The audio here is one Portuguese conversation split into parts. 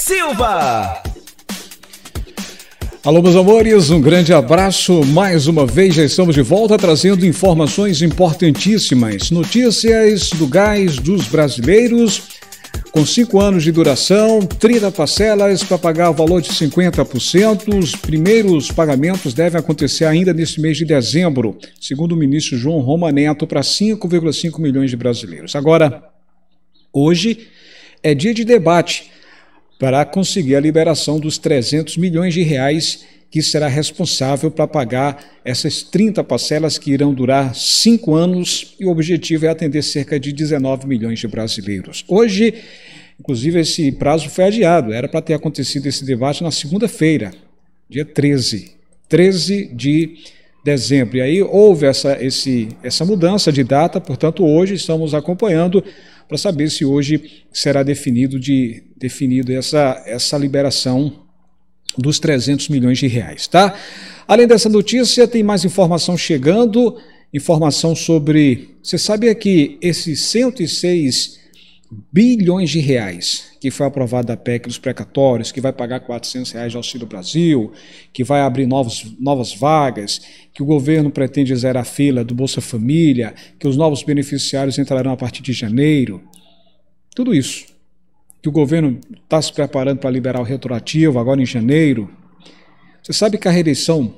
Silva. Alô, meus amores, um grande abraço. Mais uma vez já estamos de volta trazendo informações importantíssimas. Notícias do gás dos brasileiros com 5 anos de duração, 30 parcelas para pagar o valor de 50%. Os primeiros pagamentos devem acontecer ainda neste mês de dezembro, segundo o ministro João Roma Neto, para 5,5 milhões de brasileiros. Agora, hoje é dia de debate para conseguir a liberação dos 300 milhões de reais que será responsável para pagar essas 30 parcelas que irão durar cinco anos e o objetivo é atender cerca de 19 milhões de brasileiros. Hoje, inclusive, esse prazo foi adiado, era para ter acontecido esse debate na segunda-feira, dia 13, 13 de dezembro. E aí houve essa, esse, essa mudança de data, portanto, hoje estamos acompanhando para saber se hoje será definido, de, definido essa, essa liberação dos 300 milhões de reais, tá? Além dessa notícia, tem mais informação chegando, informação sobre... Você sabia que esses 106 bilhões de reais, que foi aprovada a PEC dos precatórios, que vai pagar 400 reais de auxílio Brasil, que vai abrir novos, novas vagas, que o governo pretende zerar a fila do Bolsa Família, que os novos beneficiários entrarão a partir de janeiro. Tudo isso. Que o governo está se preparando para liberar o retroativo agora em janeiro. Você sabe que a reeleição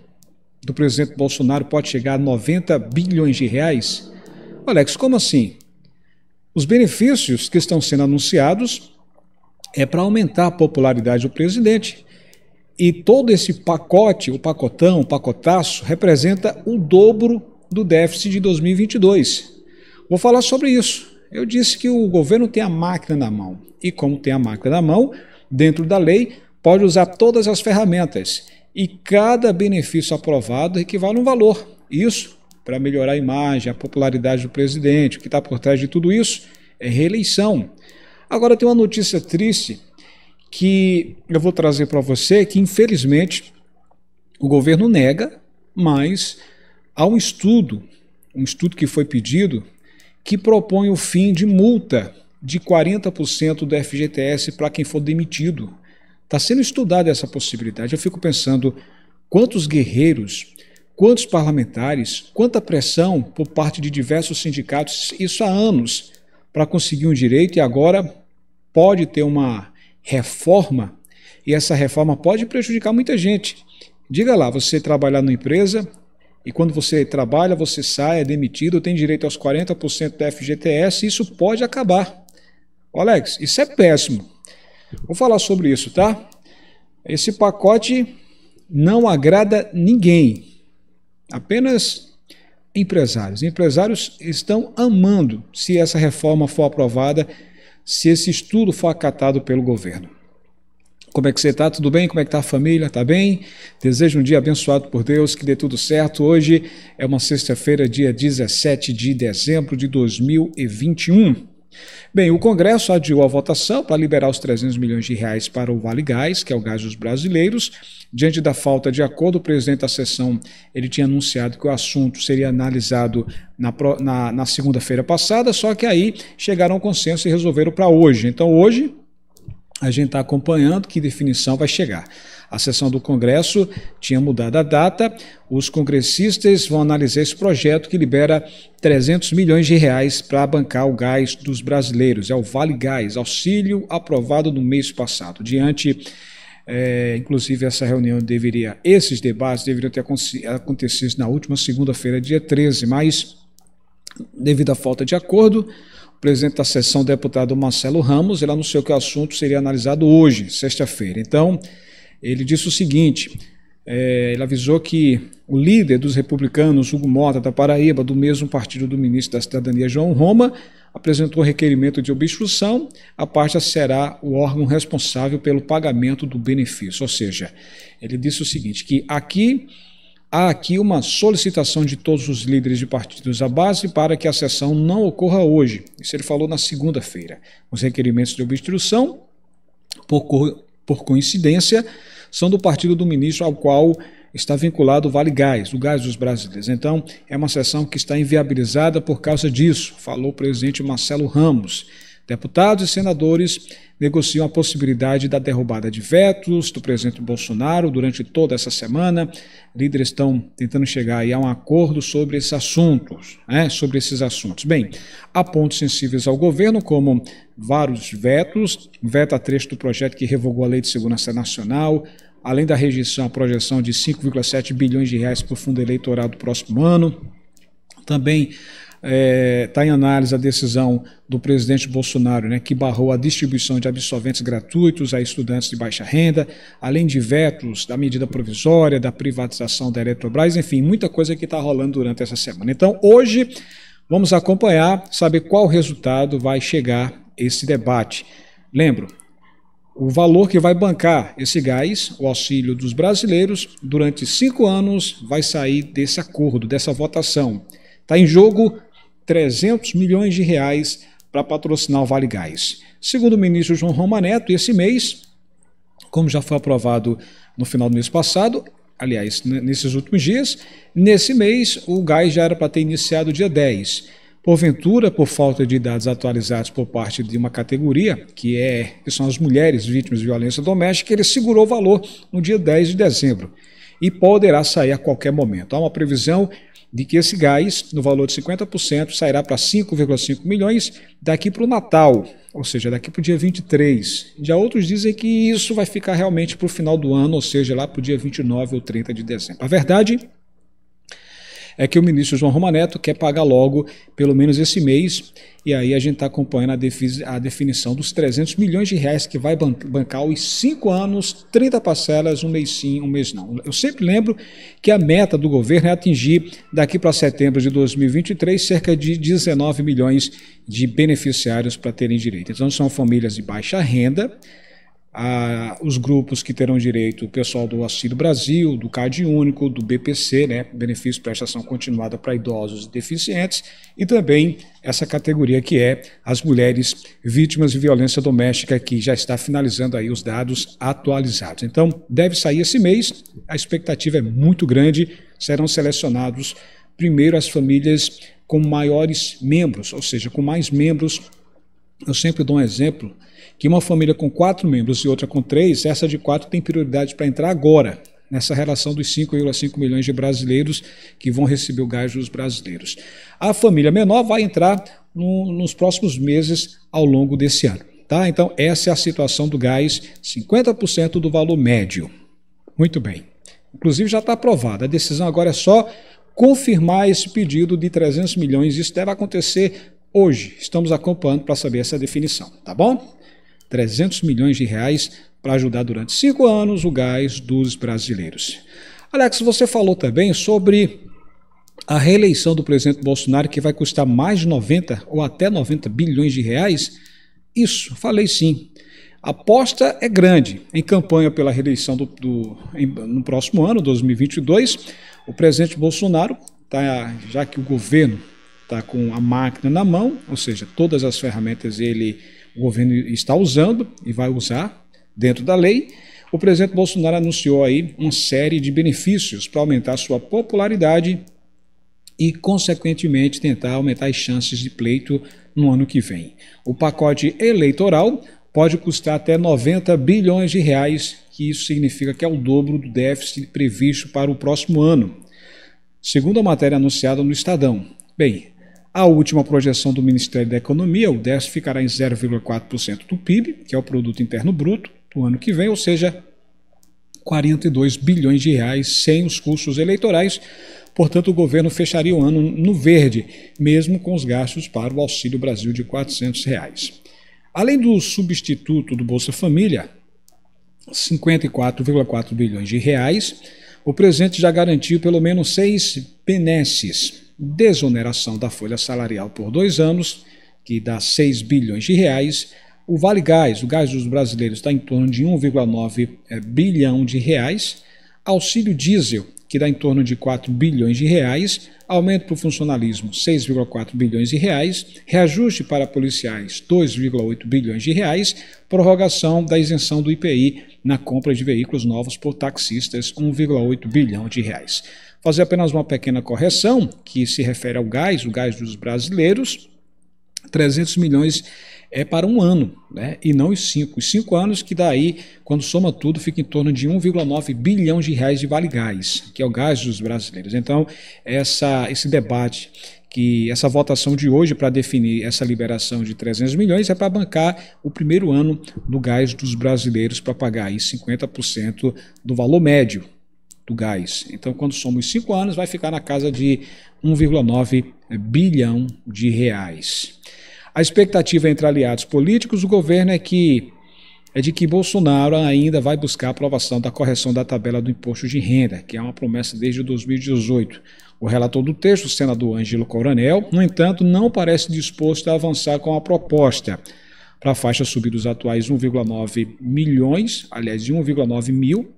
do presidente Bolsonaro pode chegar a 90 bilhões de reais? Alex, como assim? Os benefícios que estão sendo anunciados é para aumentar a popularidade do presidente. E todo esse pacote, o pacotão, o pacotaço, representa o dobro do déficit de 2022. Vou falar sobre isso. Eu disse que o governo tem a máquina na mão. E como tem a máquina na mão, dentro da lei, pode usar todas as ferramentas. E cada benefício aprovado equivale a um valor. Isso para melhorar a imagem, a popularidade do presidente. O que está por trás de tudo isso é reeleição. Agora tem uma notícia triste que eu vou trazer para você, que infelizmente o governo nega, mas há um estudo, um estudo que foi pedido, que propõe o fim de multa de 40% do FGTS para quem for demitido. Está sendo estudada essa possibilidade. Eu fico pensando quantos guerreiros quantos parlamentares, quanta pressão por parte de diversos sindicatos, isso há anos, para conseguir um direito e agora pode ter uma reforma e essa reforma pode prejudicar muita gente. Diga lá, você trabalhar numa empresa e quando você trabalha, você sai, é demitido, tem direito aos 40% da FGTS, isso pode acabar. Alex, isso é péssimo. Vou falar sobre isso, tá? Esse pacote não agrada ninguém apenas empresários. Empresários estão amando se essa reforma for aprovada, se esse estudo for acatado pelo governo. Como é que você está? Tudo bem? Como é que está a família? Está bem? Desejo um dia abençoado por Deus, que dê tudo certo. Hoje é uma sexta-feira, dia 17 de dezembro de 2021. Bem, o Congresso adiou a votação para liberar os 300 milhões de reais para o Vale Gás, que é o gás dos brasileiros. Diante da falta de acordo, o presidente da sessão ele tinha anunciado que o assunto seria analisado na, na, na segunda-feira passada, só que aí chegaram a um consenso e resolveram para hoje. Então, hoje, a gente está acompanhando que definição vai chegar. A sessão do Congresso tinha mudado a data. Os congressistas vão analisar esse projeto que libera 300 milhões de reais para bancar o gás dos brasileiros. É o Vale Gás, auxílio aprovado no mês passado. Diante é, inclusive, essa reunião deveria, esses debates deveriam ter acontecido na última segunda-feira, dia 13, mas, devido à falta de acordo, o presidente da sessão, deputado Marcelo Ramos, ele anunciou que o assunto seria analisado hoje, sexta-feira. Então, ele disse o seguinte: é, ele avisou que o líder dos republicanos, Hugo Mota, da Paraíba, do mesmo partido do ministro da Cidadania, João Roma, apresentou requerimento de obstrução. A pasta será o órgão responsável pelo pagamento do benefício. Ou seja, ele disse o seguinte: que aqui há aqui uma solicitação de todos os líderes de partidos à base para que a sessão não ocorra hoje. Isso ele falou na segunda-feira. Os requerimentos de obstrução por por coincidência, são do partido do ministro ao qual está vinculado o Vale Gás, o gás dos brasileiros. Então, é uma sessão que está inviabilizada por causa disso, falou o presidente Marcelo Ramos. Deputados e senadores negociam a possibilidade da derrubada de vetos do presidente Bolsonaro durante toda essa semana. Líderes estão tentando chegar a um acordo sobre esses assuntos, né? sobre esses assuntos. Bem, há pontos sensíveis ao governo, como vários vetos, veto a trecho do projeto que revogou a Lei de Segurança Nacional, além da rejeição à projeção de 5,7 bilhões de reais para o fundo eleitoral do próximo ano, também está é, tá em análise a decisão do presidente Bolsonaro, né, que barrou a distribuição de absorventes gratuitos a estudantes de baixa renda, além de vetos da medida provisória, da privatização da Eletrobras, enfim, muita coisa que está rolando durante essa semana. Então, hoje, vamos acompanhar, saber qual resultado vai chegar esse debate. Lembro, o valor que vai bancar esse gás, o auxílio dos brasileiros, durante cinco anos vai sair desse acordo, dessa votação. Está em jogo 300 milhões de reais para patrocinar o Vale Gás. Segundo o ministro João Roma Neto, esse mês, como já foi aprovado no final do mês passado, aliás, nesses últimos dias, nesse mês o gás já era para ter iniciado dia 10. Porventura, por falta de dados atualizados por parte de uma categoria, que, é, que são as mulheres vítimas de violência doméstica, ele segurou o valor no dia 10 de dezembro e poderá sair a qualquer momento. Há uma previsão de que esse gás, no valor de 50%, sairá para 5,5 milhões daqui para o Natal, ou seja, daqui para o dia 23. Já outros dizem que isso vai ficar realmente para o final do ano, ou seja, lá para o dia 29 ou 30 de dezembro. A verdade é que o ministro João Romaneto quer pagar logo, pelo menos esse mês, e aí a gente está acompanhando a, definição dos 300 milhões de reais que vai bancar os cinco anos, 30 parcelas, um mês sim, um mês não. Eu sempre lembro que a meta do governo é atingir, daqui para setembro de 2023, cerca de 19 milhões de beneficiários para terem direito. Então são famílias de baixa renda, a, os grupos que terão direito, o pessoal do Auxílio Brasil, do Cade Único, do BPC, né, benefício prestação continuada para idosos e deficientes, e também essa categoria que é as mulheres vítimas de violência doméstica, que já está finalizando aí os dados atualizados. Então, deve sair esse mês, a expectativa é muito grande, serão selecionados primeiro as famílias com maiores membros, ou seja, com mais membros. Eu sempre dou um exemplo que uma família com quatro membros e outra com três, essa de quatro tem prioridade para entrar agora, nessa relação dos 5,5 milhões de brasileiros que vão receber o gás dos brasileiros. A família menor vai entrar no, nos próximos meses ao longo desse ano. Tá? Então, essa é a situação do gás, 50% do valor médio. Muito bem. Inclusive, já está aprovada. A decisão agora é só confirmar esse pedido de 300 milhões. Isso deve acontecer hoje. Estamos acompanhando para saber essa definição. Tá bom? 300 milhões de reais para ajudar durante cinco anos o gás dos brasileiros. Alex, você falou também sobre a reeleição do presidente Bolsonaro, que vai custar mais de 90 ou até 90 bilhões de reais. Isso, falei sim. A aposta é grande. Em campanha pela reeleição do, do em, no próximo ano, 2022, o presidente Bolsonaro, tá, já que o governo está com a máquina na mão, ou seja, todas as ferramentas ele o governo está usando e vai usar dentro da lei. O presidente Bolsonaro anunciou aí uma série de benefícios para aumentar sua popularidade e, consequentemente, tentar aumentar as chances de pleito no ano que vem. O pacote eleitoral pode custar até 90 bilhões de reais, que isso significa que é o dobro do déficit previsto para o próximo ano. Segundo a matéria anunciada no Estadão. Bem, a última projeção do Ministério da Economia, o déficit ficará em 0,4% do PIB, que é o produto interno bruto do ano que vem, ou seja, 42 bilhões de reais sem os custos eleitorais. Portanto, o governo fecharia o ano no verde, mesmo com os gastos para o Auxílio Brasil de R$ 400. Reais. Além do substituto do Bolsa Família, 54,4 bilhões de reais, o presidente já garantiu pelo menos seis benesses desoneração da folha salarial por dois anos, que dá 6 bilhões de reais. O Vale Gás, o gás dos brasileiros, está em torno de 1,9 é, bilhão de reais. Auxílio diesel, que dá em torno de 4 bilhões de reais, aumento para o funcionalismo 6,4 bilhões de reais, reajuste para policiais 2,8 bilhões de reais, prorrogação da isenção do IPI na compra de veículos novos por taxistas 1,8 bilhão de reais fazer apenas uma pequena correção, que se refere ao gás, o gás dos brasileiros, 300 milhões é para um ano, né? e não os cinco. Os cinco anos, que daí, quando soma tudo, fica em torno de 1,9 bilhão de reais de vale gás, que é o gás dos brasileiros. Então, essa, esse debate que essa votação de hoje para definir essa liberação de 300 milhões é para bancar o primeiro ano do gás dos brasileiros para pagar aí 50% do valor médio do gás. Então, quando somos cinco anos, vai ficar na casa de 1,9 bilhão de reais. A expectativa entre aliados políticos do governo é que é de que Bolsonaro ainda vai buscar a aprovação da correção da tabela do imposto de renda, que é uma promessa desde 2018. O relator do texto, o senador Ângelo Coronel, no entanto, não parece disposto a avançar com a proposta. Para a faixa subir dos atuais 1,9 milhões, aliás, de 1,9 mil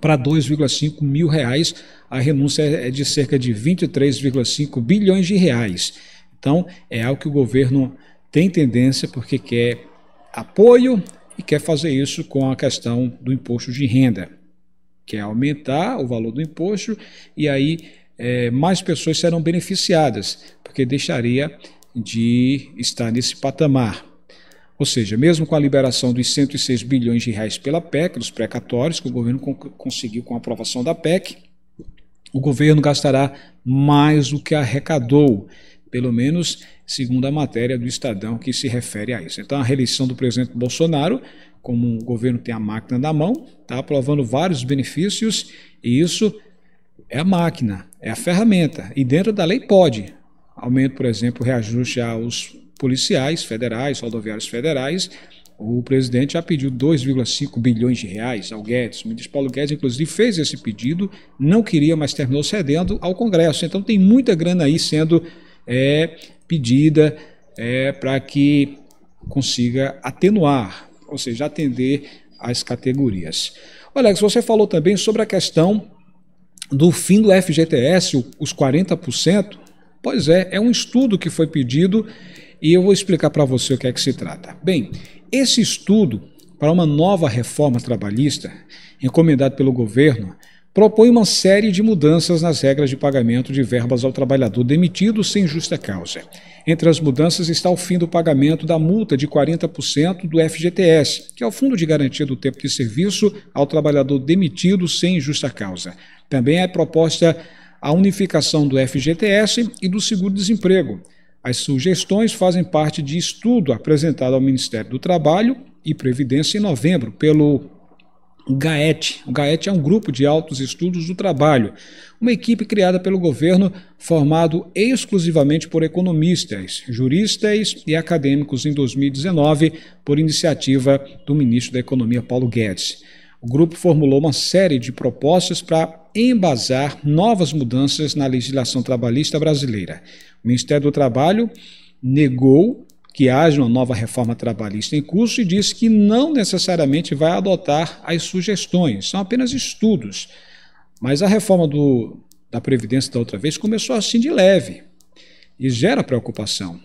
para 2,5 mil reais. A renúncia é de cerca de 23,5 bilhões de reais. Então, é algo que o governo tem tendência porque quer apoio e quer fazer isso com a questão do imposto de renda. Quer aumentar o valor do imposto e aí é, mais pessoas serão beneficiadas, porque deixaria de estar nesse patamar. Ou seja, mesmo com a liberação dos 106 bilhões de reais pela PEC, dos precatórios, que o governo conseguiu com a aprovação da PEC, o governo gastará mais do que arrecadou, pelo menos segundo a matéria do Estadão que se refere a isso. Então, a reeleição do presidente Bolsonaro, como o governo tem a máquina na mão, está aprovando vários benefícios e isso é a máquina, é a ferramenta. E dentro da lei pode. Aumento, por exemplo, reajuste aos policiais federais, rodoviários federais. O presidente já pediu 2,5 bilhões de reais ao Guedes. O ministro Paulo Guedes, inclusive, fez esse pedido, não queria, mas terminou cedendo ao Congresso. Então tem muita grana aí sendo é, pedida é, para que consiga atenuar, ou seja, atender as categorias. Alex, você falou também sobre a questão do fim do FGTS, os 40%. Pois é, é um estudo que foi pedido e eu vou explicar para você o que é que se trata. Bem, esse estudo para uma nova reforma trabalhista, encomendado pelo governo, propõe uma série de mudanças nas regras de pagamento de verbas ao trabalhador demitido sem justa causa. Entre as mudanças está o fim do pagamento da multa de 40% do FGTS, que é o Fundo de Garantia do Tempo de Serviço ao trabalhador demitido sem justa causa. Também é proposta a unificação do FGTS e do seguro-desemprego. As sugestões fazem parte de estudo apresentado ao Ministério do Trabalho e Previdência em novembro pelo GAET. O GAET é um grupo de altos estudos do trabalho, uma equipe criada pelo governo formado exclusivamente por economistas, juristas e acadêmicos em 2019 por iniciativa do ministro da Economia Paulo Guedes. O grupo formulou uma série de propostas para embasar novas mudanças na legislação trabalhista brasileira. O Ministério do Trabalho negou que haja uma nova reforma trabalhista em curso e disse que não necessariamente vai adotar as sugestões, são apenas estudos. Mas a reforma do, da Previdência da outra vez começou assim de leve e gera preocupação.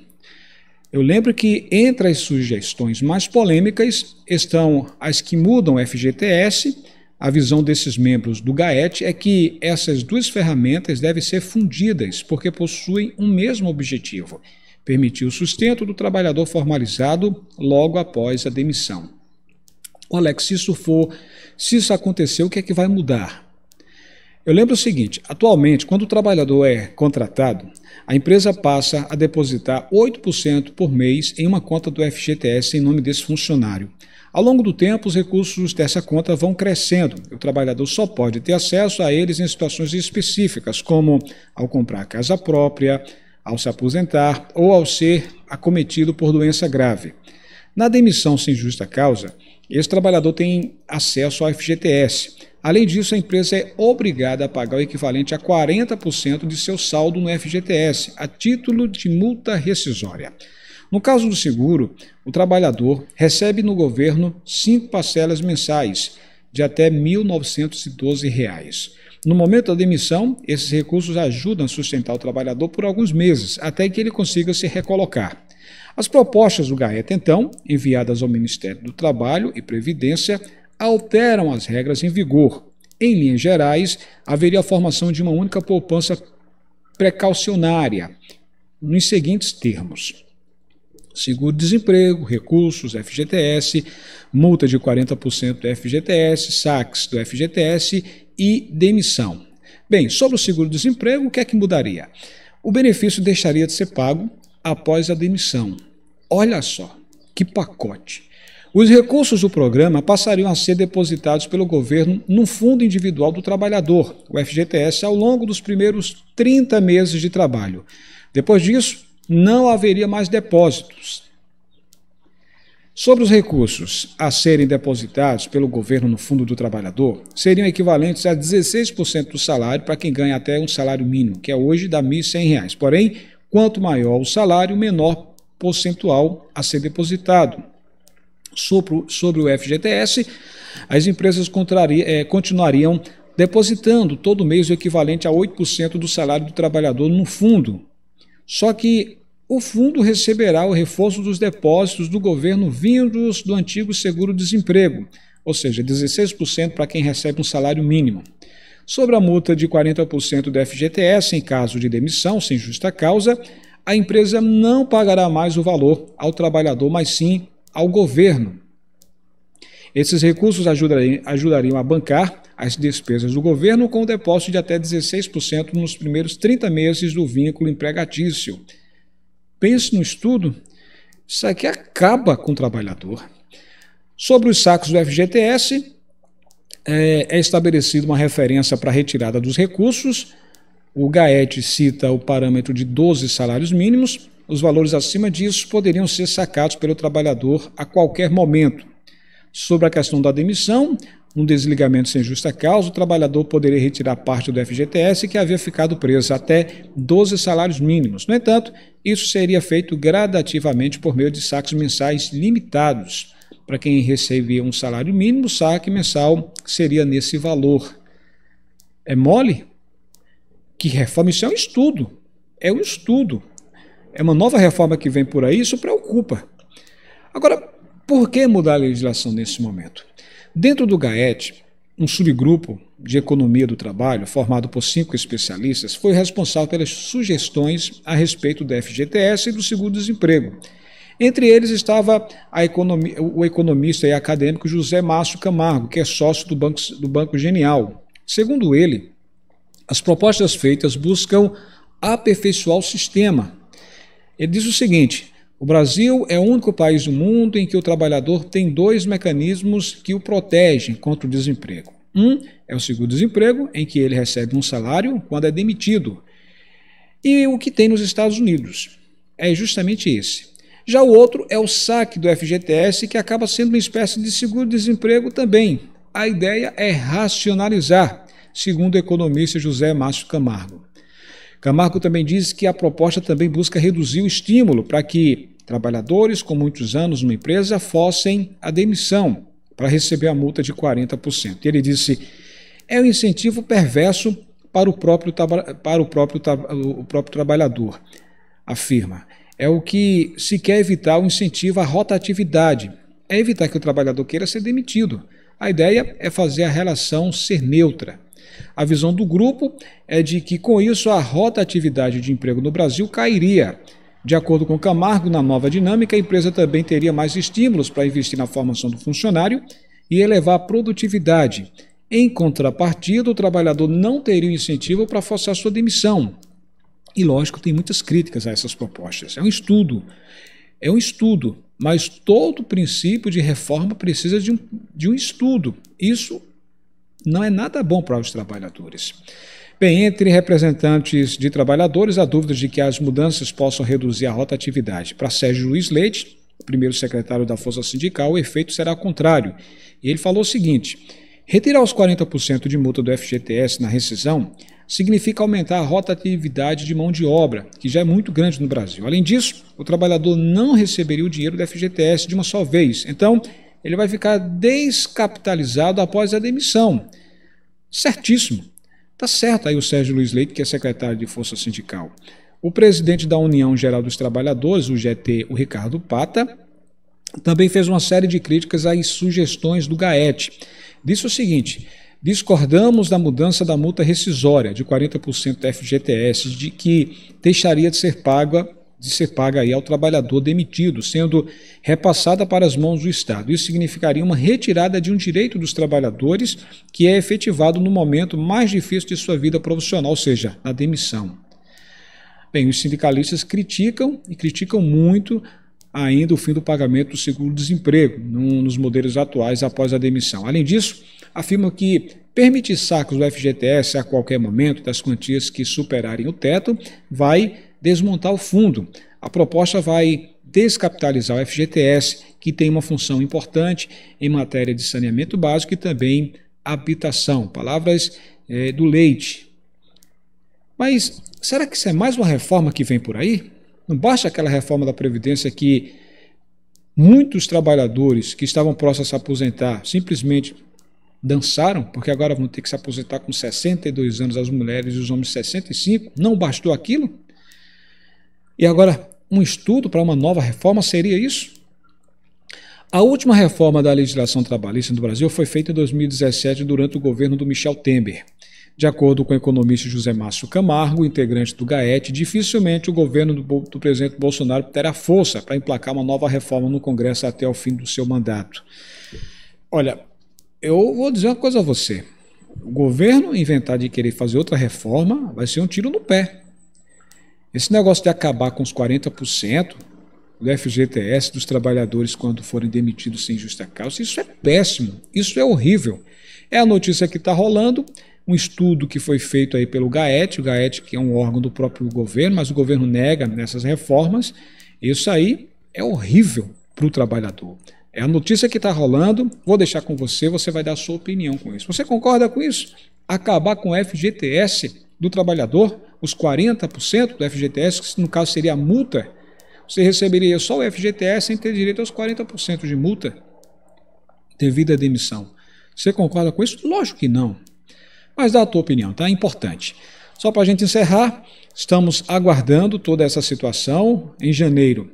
Eu lembro que entre as sugestões mais polêmicas estão as que mudam o FGTS. A visão desses membros do GAET é que essas duas ferramentas devem ser fundidas, porque possuem um mesmo objetivo: permitir o sustento do trabalhador formalizado logo após a demissão. Alex, se isso for, se isso acontecer, o que é que vai mudar? Eu lembro o seguinte: atualmente, quando o trabalhador é contratado, a empresa passa a depositar 8% por mês em uma conta do FGTS em nome desse funcionário. Ao longo do tempo, os recursos dessa conta vão crescendo. O trabalhador só pode ter acesso a eles em situações específicas, como ao comprar casa própria, ao se aposentar ou ao ser acometido por doença grave. Na demissão sem justa causa, esse trabalhador tem acesso ao FGTS. Além disso, a empresa é obrigada a pagar o equivalente a 40% de seu saldo no FGTS, a título de multa rescisória. No caso do seguro, o trabalhador recebe no governo cinco parcelas mensais de até R$ 1.912. Reais. No momento da demissão, esses recursos ajudam a sustentar o trabalhador por alguns meses, até que ele consiga se recolocar. As propostas do GAETA, então, enviadas ao Ministério do Trabalho e Previdência, alteram as regras em vigor. Em linhas gerais, haveria a formação de uma única poupança precaucionária, nos seguintes termos: seguro-desemprego, recursos, FGTS, multa de 40% do FGTS, saques do FGTS e demissão. Bem, sobre o seguro-desemprego, o que é que mudaria? O benefício deixaria de ser pago após a demissão. Olha só, que pacote! Os recursos do programa passariam a ser depositados pelo governo no Fundo Individual do Trabalhador, o FGTS, ao longo dos primeiros 30 meses de trabalho. Depois disso, não haveria mais depósitos. Sobre os recursos a serem depositados pelo governo no Fundo do Trabalhador, seriam equivalentes a 16% do salário para quem ganha até um salário mínimo, que é hoje da R$ 1.100. Porém, Quanto maior o salário, menor percentual a ser depositado. Sobre o FGTS, as empresas eh, continuariam depositando todo mês o equivalente a 8% do salário do trabalhador no fundo. Só que o fundo receberá o reforço dos depósitos do governo vindos do antigo seguro-desemprego, ou seja, 16% para quem recebe um salário mínimo sobre a multa de 40% do FGTS em caso de demissão sem justa causa, a empresa não pagará mais o valor ao trabalhador, mas sim ao governo. Esses recursos ajudariam, a bancar as despesas do governo com o depósito de até 16% nos primeiros 30 meses do vínculo empregatício. Pense no estudo, isso aqui acaba com o trabalhador. Sobre os sacos do FGTS, é, é estabelecida uma referência para a retirada dos recursos. O GAET cita o parâmetro de 12 salários mínimos. Os valores acima disso poderiam ser sacados pelo trabalhador a qualquer momento. Sobre a questão da demissão, um desligamento sem justa causa, o trabalhador poderia retirar parte do FGTS que havia ficado preso até 12 salários mínimos. No entanto, isso seria feito gradativamente por meio de saques mensais limitados para quem recebia um salário mínimo, o saque mensal seria nesse valor. É mole? Que reforma? Isso é um estudo. É um estudo. É uma nova reforma que vem por aí, isso preocupa. Agora, por que mudar a legislação nesse momento? Dentro do GAET, um subgrupo de economia do trabalho, formado por cinco especialistas, foi responsável pelas sugestões a respeito do FGTS e do seguro-desemprego. Entre eles estava o economista e acadêmico José Márcio Camargo, que é sócio do Banco, do Banco Genial. Segundo ele, as propostas feitas buscam aperfeiçoar o sistema. Ele diz o seguinte: o Brasil é o único país do mundo em que o trabalhador tem dois mecanismos que o protegem contra o desemprego. Um é o seguro-desemprego, em que ele recebe um salário quando é demitido. E o que tem nos Estados Unidos é justamente esse. Já o outro é o saque do FGTS, que acaba sendo uma espécie de seguro-desemprego também. A ideia é racionalizar, segundo o economista José Márcio Camargo. Camargo também diz que a proposta também busca reduzir o estímulo para que trabalhadores com muitos anos numa empresa fossem à demissão para receber a multa de 40%. Ele disse: é um incentivo perverso para o próprio, para o próprio, o próprio trabalhador, afirma é o que se quer evitar o incentivo à rotatividade. É evitar que o trabalhador queira ser demitido. A ideia é fazer a relação ser neutra. A visão do grupo é de que, com isso, a rotatividade de emprego no Brasil cairia. De acordo com Camargo, na nova dinâmica, a empresa também teria mais estímulos para investir na formação do funcionário e elevar a produtividade. Em contrapartida, o trabalhador não teria o incentivo para forçar sua demissão. E lógico, tem muitas críticas a essas propostas. É um estudo, é um estudo, mas todo princípio de reforma precisa de um, de um estudo. Isso não é nada bom para os trabalhadores. Bem, entre representantes de trabalhadores, há dúvidas de que as mudanças possam reduzir a rotatividade. Para Sérgio Luiz Leite, primeiro secretário da Força Sindical, o efeito será contrário. E ele falou o seguinte: retirar os 40% de multa do FGTS na rescisão significa aumentar a rotatividade de mão de obra, que já é muito grande no Brasil. Além disso, o trabalhador não receberia o dinheiro do FGTS de uma só vez. Então, ele vai ficar descapitalizado após a demissão. Certíssimo. Tá certo aí o Sérgio Luiz Leite, que é secretário de Força Sindical. O presidente da União Geral dos Trabalhadores, o GT, o Ricardo Pata, também fez uma série de críticas às sugestões do GAET. Disse o seguinte: Discordamos da mudança da multa rescisória de 40% da FGTS, de que deixaria de ser paga de ser paga aí ao trabalhador demitido, sendo repassada para as mãos do Estado. Isso significaria uma retirada de um direito dos trabalhadores que é efetivado no momento mais difícil de sua vida profissional, ou seja, na demissão. Bem, os sindicalistas criticam e criticam muito ainda o fim do pagamento do seguro-desemprego nos modelos atuais após a demissão. Além disso, afirma que permitir sacos do FGTS a qualquer momento das quantias que superarem o teto vai desmontar o fundo. A proposta vai descapitalizar o FGTS, que tem uma função importante em matéria de saneamento básico e também habitação. Palavras é, do leite. Mas será que isso é mais uma reforma que vem por aí? Não basta aquela reforma da Previdência que muitos trabalhadores que estavam próximos a se aposentar simplesmente dançaram, porque agora vão ter que se aposentar com 62 anos as mulheres e os homens 65, não bastou aquilo? E agora, um estudo para uma nova reforma seria isso? A última reforma da legislação trabalhista no Brasil foi feita em 2017 durante o governo do Michel Temer. De acordo com o economista José Márcio Camargo, integrante do GAET, dificilmente o governo do, do, presidente Bolsonaro terá força para emplacar uma nova reforma no Congresso até o fim do seu mandato. Olha, eu vou dizer uma coisa a você. O governo inventar de querer fazer outra reforma vai ser um tiro no pé. Esse negócio de acabar com os 40% do FGTS dos trabalhadores quando forem demitidos sem justa causa, isso é péssimo, isso é horrível. É a notícia que está rolando, um estudo que foi feito aí pelo GAET, o GAET que é um órgão do próprio governo, mas o governo nega nessas reformas. Isso aí é horrível para o trabalhador. É a notícia que está rolando, vou deixar com você, você vai dar a sua opinião com isso. Você concorda com isso? Acabar com o FGTS do trabalhador, os 40% do FGTS, que no caso seria a multa, você receberia só o FGTS sem ter direito aos 40% de multa devido à demissão. Você concorda com isso? Lógico que não. Mas dá a tua opinião, tá? É importante. Só para a gente encerrar, estamos aguardando toda essa situação. Em janeiro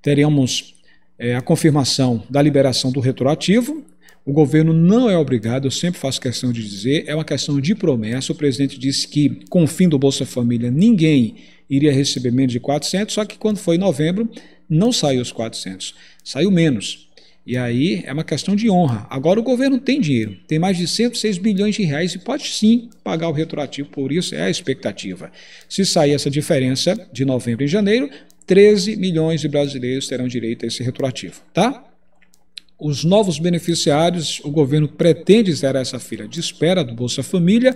teremos é, a confirmação da liberação do retroativo. O governo não é obrigado, eu sempre faço questão de dizer, é uma questão de promessa. O presidente disse que, com o fim do Bolsa Família, ninguém iria receber menos de 400, só que quando foi em novembro, não saiu os 400, saiu menos. E aí é uma questão de honra. Agora o governo tem dinheiro, tem mais de 106 bilhões de reais e pode sim pagar o retroativo, por isso é a expectativa. Se sair essa diferença de novembro em janeiro, 13 milhões de brasileiros terão direito a esse retroativo, tá? Os novos beneficiários, o governo pretende zerar essa fila de espera do Bolsa Família.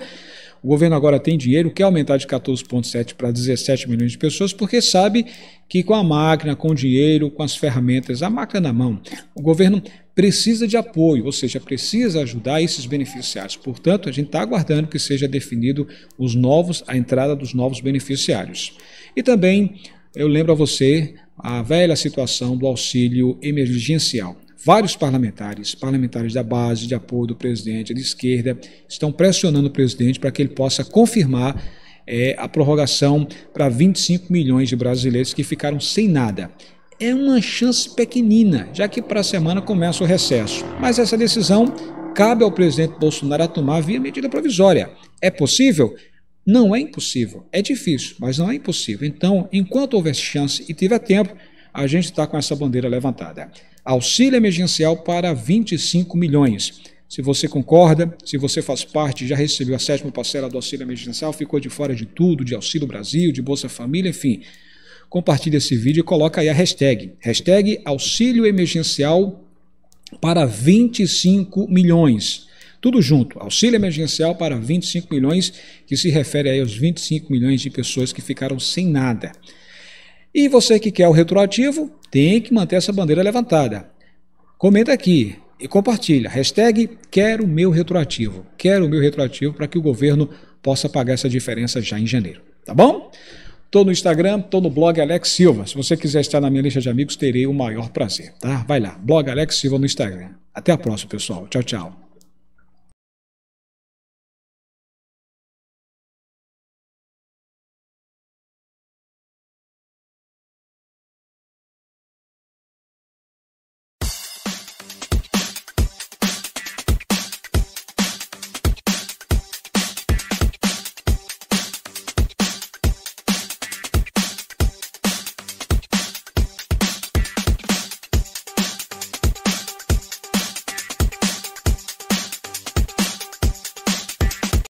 O governo agora tem dinheiro, quer aumentar de 14,7 para 17 milhões de pessoas, porque sabe que com a máquina, com o dinheiro, com as ferramentas, a máquina na mão, o governo precisa de apoio, ou seja, precisa ajudar esses beneficiários. Portanto, a gente está aguardando que seja definido os novos, a entrada dos novos beneficiários. E também eu lembro a você a velha situação do auxílio emergencial. Vários parlamentares, parlamentares da base de apoio do presidente, de esquerda, estão pressionando o presidente para que ele possa confirmar é, a prorrogação para 25 milhões de brasileiros que ficaram sem nada. É uma chance pequenina, já que para a semana começa o recesso. Mas essa decisão cabe ao presidente Bolsonaro a tomar via medida provisória. É possível? Não é impossível, é difícil, mas não é impossível. Então, enquanto houver chance e tiver tempo, a gente está com essa bandeira levantada. Auxílio emergencial para 25 milhões. Se você concorda, se você faz parte, já recebeu a sétima parcela do auxílio emergencial, ficou de fora de tudo, de Auxílio Brasil, de Bolsa Família, enfim, compartilhe esse vídeo e coloca aí a hashtag. Hashtag auxílio emergencial para 25 milhões. Tudo junto, auxílio emergencial para 25 milhões, que se refere aí aos 25 milhões de pessoas que ficaram sem nada. E você que quer o retroativo, tem que manter essa bandeira levantada. Comenta aqui e compartilha. Hashtag quero meu retroativo. Quero o meu retroativo para que o governo possa pagar essa diferença já em janeiro. Tá bom? Estou no Instagram, estou no blog Alex Silva. Se você quiser estar na minha lista de amigos, terei o maior prazer, tá? Vai lá, blog Alex Silva no Instagram. Até a próxima, pessoal. Tchau, tchau.